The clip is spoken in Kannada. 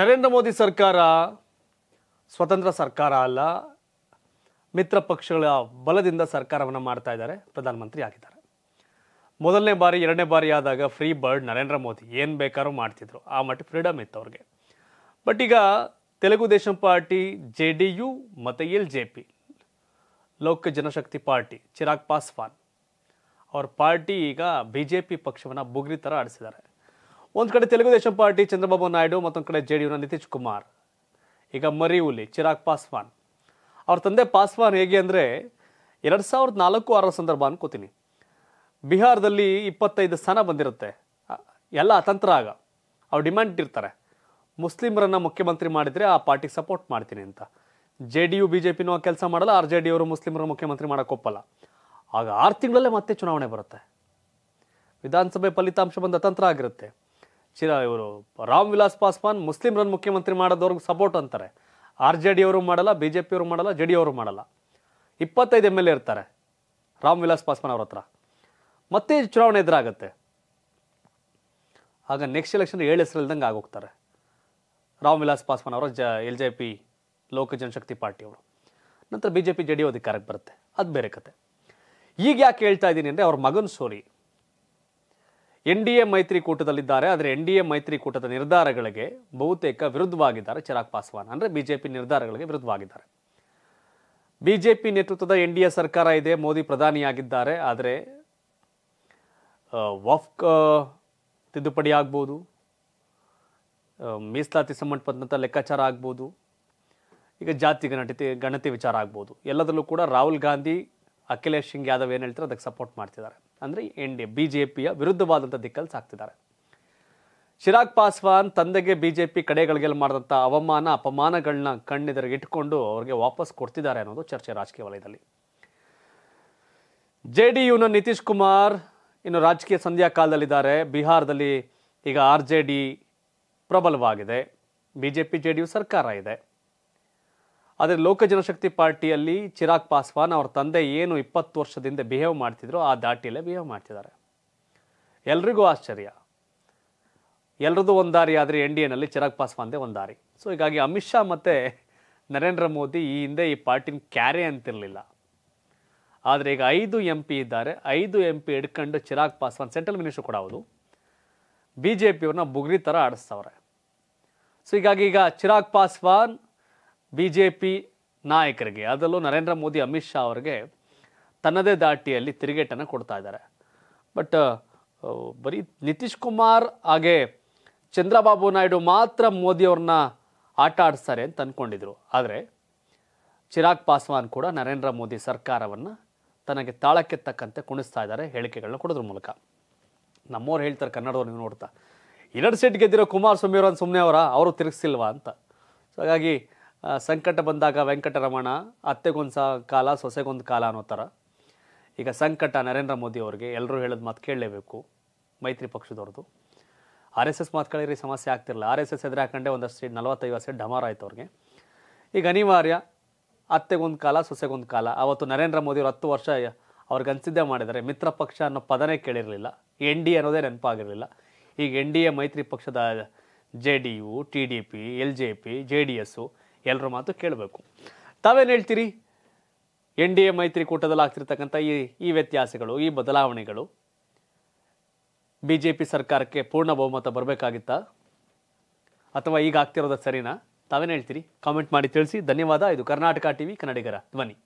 ನರೇಂದ್ರ ಮೋದಿ ಸರ್ಕಾರ ಸ್ವತಂತ್ರ ಸರ್ಕಾರ ಅಲ್ಲ ಮಿತ್ರ ಪಕ್ಷಗಳ ಬಲದಿಂದ ಸರ್ಕಾರವನ್ನು ಮಾಡ್ತಾ ಇದ್ದಾರೆ ಪ್ರಧಾನಮಂತ್ರಿ ಆಗಿದ್ದಾರೆ ಮೊದಲನೇ ಬಾರಿ ಎರಡನೇ ಬಾರಿ ಆದಾಗ ಫ್ರೀ ಬರ್ಡ್ ನರೇಂದ್ರ ಮೋದಿ ಏನು ಬೇಕಾದ್ರೂ ಮಾಡ್ತಿದ್ರು ಆ ಮಟ್ಟ ಫ್ರೀಡಮ್ ಇತ್ತು ಅವ್ರಿಗೆ ಬಟ್ ಈಗ Telugu Desam party J D U ಮತ್ತು L J P Lok Janshakti party Chirag Paswan ಅವ್ರ ಪಾರ್ಟಿ ಈಗ ಬಿ ಜೆ ಪಿ ಪಕ್ಷವನ್ನು ಬುಗ್ರಿ ಥರ ಆಡಿಸಿದ್ದಾರೆ ಒಂದು ಕಡೆ ತೆಲುಗುದೇಶಂ ಪಾರ್ಟಿ ಚಂದ್ರಬಾಬು ನಾಯ್ಡು ಮತ್ತೊಂದು ಕಡೆ ಜೆ ಡಿ ನಿತೀಶ್ ಕುಮಾರ್ ಈಗ ಮರಿ ಹುಲಿ ಚಿರಾಗ್ ಪಾಸ್ವಾನ್ ಅವ್ರ ತಂದೆ ಪಾಸ್ವಾನ್ ಹೇಗೆ ಅಂದರೆ ಎರಡು ಸಾವಿರದ ನಾಲ್ಕು ಆರ ಸಂದರ್ಭ ಅನ್ಕೋತೀನಿ ಬಿಹಾರದಲ್ಲಿ ಇಪ್ಪತ್ತೈದು ಸ್ಥಾನ ಬಂದಿರುತ್ತೆ ಎಲ್ಲ ಅತಂತ್ರ ಆಗ ಅವ್ರು ಡಿಮ್ಯಾಂಡ್ ಇರ್ತಾರೆ ಮುಸ್ಲಿಮರನ್ನು ಮುಖ್ಯಮಂತ್ರಿ ಮಾಡಿದರೆ ಆ ಪಾರ್ಟಿಗೆ ಸಪೋರ್ಟ್ ಮಾಡ್ತೀನಿ ಅಂತ J D U B J ಪಿನೂ ಕೆಲಸ ಮಾಡಲ್ಲ ಆರ್ ಜೆ ಡಿ ಅವರು ಮುಸ್ಲಿಮರ ಮುಖ್ಯಮಂತ್ರಿ ಮಾಡೋಕ್ಕೆ ಒಪ್ಪಲ್ಲ ಆಗ ಆರು ತಿಂಗಳಲ್ಲೇ ಮತ್ತೆ ಚುನಾವಣೆ ಬರುತ್ತೆ ವಿಧಾನಸಭೆ ಫಲಿತಾಂಶ ಬಂದು ಅತಂತ್ರ ಆಗಿರುತ್ತೆ ಚಿರ ಇವರು ರಾಮ್ ವಿಲಾಸ್ ಪಾಸ್ವಾನ್ ಮುಸ್ಲಿಮ್ರನ್ನು ಮುಖ್ಯಮಂತ್ರಿ ಮಾಡೋದವ್ರಿಗೆ ಸಪೋರ್ಟ್ ಅಂತಾರೆ ಆರ್ ಜೆ ಡಿ ಅವರು ಮಾಡಲ್ಲ ಬಿ ಜೆ ಪಿಯವರು ಮಾಡಲ್ಲ ಜೆ ಡಿ ಅವರು ಮಾಡಲ್ಲ ಇಪ್ಪತ್ತೈದು ಎಮ್ ಎಲ್ ಎ ಇರ್ತಾರೆ ರಾಮ್ ವಿಲಾಸ್ ಪಾಸ್ವಾನ್ ಅವ್ರ ಹತ್ರ ಮತ್ತೆ ಚುನಾವಣೆ ಎದುರಾಗುತ್ತೆ ಆಗ ನೆಕ್ಸ್ಟ್ ಎಲೆಕ್ಷನ್ ಏಳು ಹೆಸರಿಲ್ದಂಗೆ ಆಗೋಗ್ತಾರೆ ರಾಮ್ ವಿಲಾಸ್ ಪಾಸ್ವಾನ್ ಅವರ ಜ L J P Lok Janshakti ಪಾರ್ಟಿಯವರು ನಂತರ B J P J D ಅಧಿಕಾರಕ್ಕೆ ಬರುತ್ತೆ ಅದು ಬೇರೆ ಕತೆ ಈಗ ಯಾಕೆ ಹೇಳ್ತಾ ಇದ್ದೀನಿ ಅಂದರೆ ಅವ್ರ ಮಗನ ಸೋರಿ ಎನ್ ಡಿ ಎ ಮೈತ್ರಿಕೂಟದಲ್ಲಿದ್ದಾರೆ ಆದರೆ ಎನ್ ಡಿ ಎ ಮೈತ್ರಿಕೂಟದ ನಿರ್ಧಾರಗಳಿಗೆ ಬಹುತೇಕ ವಿರುದ್ಧವಾಗಿದ್ದಾರೆ ಚಿರಾಗ್ ಪಾಸ್ವಾನ್ ಅಂದರೆ ಬಿಜೆಪಿ ನಿರ್ಧಾರಗಳಿಗೆ ವಿರುದ್ಧವಾಗಿದ್ದಾರೆ ಬಿಜೆಪಿ ನೇತೃತ್ವದ ಎನ್ ಡಿ ಎ ಸರ್ಕಾರ ಇದೆ ಮೋದಿ ಪ್ರಧಾನಿಯಾಗಿದ್ದಾರೆ ಆದರೆ ವಫ್ಕ್ ತಿದ್ದುಪಡಿ ಆಗ್ಬೋದು ಮೀಸಲಾತಿ ಸಂಬಂಧಪಟ್ಟಂಥ ಲೆಕ್ಕಾಚಾರ ಆಗ್ಬೋದು ಈಗ ಜಾತಿ ಗಣತಿ ಗಣತಿ ವಿಚಾರ ಆಗ್ಬೋದು ಎಲ್ಲದರಲ್ಲೂ ಕೂಡ ರಾಹುಲ್ ಗಾಂಧಿ ಅಖಿಲೇಶ್ ಸಿಂಗ್ ಯಾದವ್ ಏನು ಹೇಳ್ತಾರೆ ಅದಕ್ಕೆ ಸಪೋರ್ಟ್ ಮಾಡ್ತಿದ್ದಾರೆ ಅಂದರೆ N D A B J ಪಿಯ ವಿರುದ್ಧವಾದಂಥ ದಿಕ್ಕಲ್ಲಿ ಸಾಕ್ತಿದ್ದಾರೆ ಚಿರಾಗ್ ಪಾಸ್ವಾನ್ ತಂದೆಗೆ ಬಿ ಜೆ ಪಿ ಕಡೆಗಳಿಗೆಲ್ಲ ಮಾಡಿದಂಥ ಅವಮಾನ ಅಪಮಾನಗಳನ್ನ ಕಣ್ಣಿದರೆ ಇಟ್ಕೊಂಡು ಅವ್ರಿಗೆ ವಾಪಸ್ ಕೊಡ್ತಿದ್ದಾರೆ ಅನ್ನೋದು ಚರ್ಚೆ ರಾಜಕೀಯ ವಲಯದಲ್ಲಿ ಜೆ ಡಿ ಯುನ ನಿತೀಶ್ ಕುಮಾರ್ ಇನ್ನು ರಾಜಕೀಯ ಸಂಧ್ಯಾ ಕಾಲದಲ್ಲಿದ್ದಾರೆ ಬಿಹಾರದಲ್ಲಿ ಈಗ ಆರ್ ಜೆ ಡಿ ಪ್ರಬಲವಾಗಿದೆ B J P J D U ಸರ್ಕಾರ ಇದೆ ಆದರೆ ಲೋಕ ಜನಶಕ್ತಿ ಪಾರ್ಟಿಯಲ್ಲಿ ಚಿರಾಗ್ ಪಾಸ್ವಾನ್ ಅವರ ತಂದೆ ಏನು ಇಪ್ಪತ್ತು ವರ್ಷದಿಂದ ಬಿಹೇವ್ ಮಾಡ್ತಿದ್ರು ಆ ದಾಟಿಯಲ್ಲೇ ಬಿಹೇವ್ ಮಾಡ್ತಿದ್ದಾರೆ ಎಲ್ರಿಗೂ ಆಶ್ಚರ್ಯ ಎಲ್ರದ್ದು ಒಂದಾರಿ ಆದರೆ ಎನ್ ಡಿ ಎನಲ್ಲಿ ಚಿರಾಗ್ ಪಾಸ್ವಾನ್ದೇ ಒಂದಾರಿ ಸೊ ಹೀಗಾಗಿ ಅಮಿತ್ ಶಾ ಮತ್ತು ನರೇಂದ್ರ ಮೋದಿ ಈ ಹಿಂದೆ ಈ ಪಾರ್ಟಿನ ಕ್ಯಾರೆ ಅಂತಿರಲಿಲ್ಲ ಆದರೆ ಈಗ ಐದು ಎಂ ಪಿ ಇದ್ದಾರೆ ಐದು ಎಂ ಪಿ ಹಿಡ್ಕೊಂಡು ಚಿರಾಗ್ ಪಾಸ್ವಾನ್ ಸೆಂಟ್ರಲ್ ಮಿನಿಸ್ಟ್ರು ಕೂಡ ಹೌದು ಬಿ ಜೆ ಪಿಯವ್ರನ್ನ ಬುಗ್ರಿ ಥರ ಆಡಿಸ್ತವ್ರೆ ಸೊ ಹೀಗಾಗಿ ಈಗ Chirag Paswan B J P ನಾಯಕರಿಗೆ ಅದರಲ್ಲೂ ನರೇಂದ್ರ ಮೋದಿ ಅಮಿತ್ ಶಾ ಅವರಿಗೆ ತನ್ನದೇ ದಾಟಿಯಲ್ಲಿ ತಿರುಗೇಟನ್ನು ಕೊಡ್ತಾ ಇದ್ದಾರೆ ಬಟ್ ಬರೀ ನಿತೀಶ್ ಕುಮಾರ್ ಹಾಗೆ ಚಂದ್ರಬಾಬು ನಾಯ್ಡು ಮಾತ್ರ ಮೋದಿಯವ್ರನ್ನ ಆಟ ಆಡಿಸ್ತಾರೆ ಅಂತ ಅಂದ್ಕೊಂಡಿದ್ರು ಆದರೆ ಚಿರಾಗ್ ಪಾಸ್ವಾನ್ ಕೂಡ ನರೇಂದ್ರ ಮೋದಿ ಸರ್ಕಾರವನ್ನು ತನಗೆ ತಾಳಕ್ಕೆ ತಕ್ಕಂತೆ ಕುಣಿಸ್ತಾ ಇದ್ದಾರೆ ಹೇಳಿಕೆಗಳನ್ನ ಕೊಡೋದ್ರ ಮೂಲಕ ನಮ್ಮವ್ರು ಹೇಳ್ತಾರೆ ಕನ್ನಡವ್ರು ನೀವು ನೋಡ್ತಾ ಎರಡು ಸೀಟ್ ಗೆದ್ದಿರೋ ಕುಮಾರಸ್ವಾಮಿ ಅವರನ್ನು ಸುಮ್ಮನೆ ಅವರ ಅವರು ತಿರುಗಿಸಿಲ್ವಾ ಅಂತ ಸೊ ಹಾಗಾಗಿ ಸಂಕಟ ಬಂದಾಗ ವೆಂಕಟರಮಣ ಅತ್ತೆಗೊಂದು ಸಹ ಕಾಲ ಸೊಸೆಗೊಂದು ಕಾಲ ಅನ್ನೋ ಥರ ಈಗ ಸಂಕಟ ನರೇಂದ್ರ ಮೋದಿ ಅವರಿಗೆ ಎಲ್ಲರೂ ಹೇಳೋದು ಮಾತು ಕೇಳಲೇಬೇಕು ಮೈತ್ರಿ ಪಕ್ಷದವ್ರದ್ದು ಆರ್ ಎಸ್ ಎಸ್ ಮಾತುಗಳಿರಿ ಸಮಸ್ಯೆ ಆಗ್ತಿರಲಿಲ್ಲ ಆರ್ ಎಸ್ ಎಸ್ ಎದುರು ಹಾಕೊಂಡೆ ಒಂದಷ್ಟು ಸೀಟ್ ನಲವತ್ತೈವತ್ತು ಸೀಟ್ ಡಮಾರ್ ಆಯಿತು ಅವ್ರಿಗೆ ಈಗ ಅನಿವಾರ್ಯ ಅತ್ತೆಗೊಂದು ಕಾಲ ಸೊಸೆಗೊಂದು ಕಾಲ ಅವತ್ತು ನರೇಂದ್ರ ಮೋದಿ ಅವರು ಹತ್ತು ವರ್ಷ ಅವ್ರಿಗೆ ಅನಿಸಿದ್ದೇ ಮಾಡಿದರೆ ಮಿತ್ರ ಪಕ್ಷ ಅನ್ನೋ ಪದನೇ ಕೇಳಿರಲಿಲ್ಲ ಎನ್ ಡಿ ಅನ್ನೋದೇ ನೆನಪಾಗಿರಲಿಲ್ಲ ಈಗ ಎನ್ ಡಿ ಎ ಮೈತ್ರಿ ಪಕ್ಷದ J D U T D P L J P J D S ಎಲ್ಲರ ಮಾತು ಕೇಳಬೇಕು ತಾವೇನು ಹೇಳ್ತೀರಿ ಎನ್ ಡಿ ಎ ಕೂಟದಲ್ಲಿ ಆಗ್ತಿರ್ತಕ್ಕಂಥ ಈ ಈ ವ್ಯತ್ಯಾಸಗಳು ಈ ಬದಲಾವಣೆಗಳು ಬಿ ಜೆ ಪಿ ಸರ್ಕಾರಕ್ಕೆ ಪೂರ್ಣ ಬಹುಮತ ಬರಬೇಕಾಗಿತ್ತಾ ಅಥವಾ ಈಗ ಆಗ್ತಿರೋದ ಸರಿನಾ ತಾವೇನು ಹೇಳ್ತೀರಿ ಕಾಮೆಂಟ್ ಮಾಡಿ ತಿಳಿಸಿ ಧನ್ಯವಾದ ಇದು ಕರ್ನಾಟಕ ಟಿವಿ ಕನ್ನಡಿಗರ ಧ್ವನಿ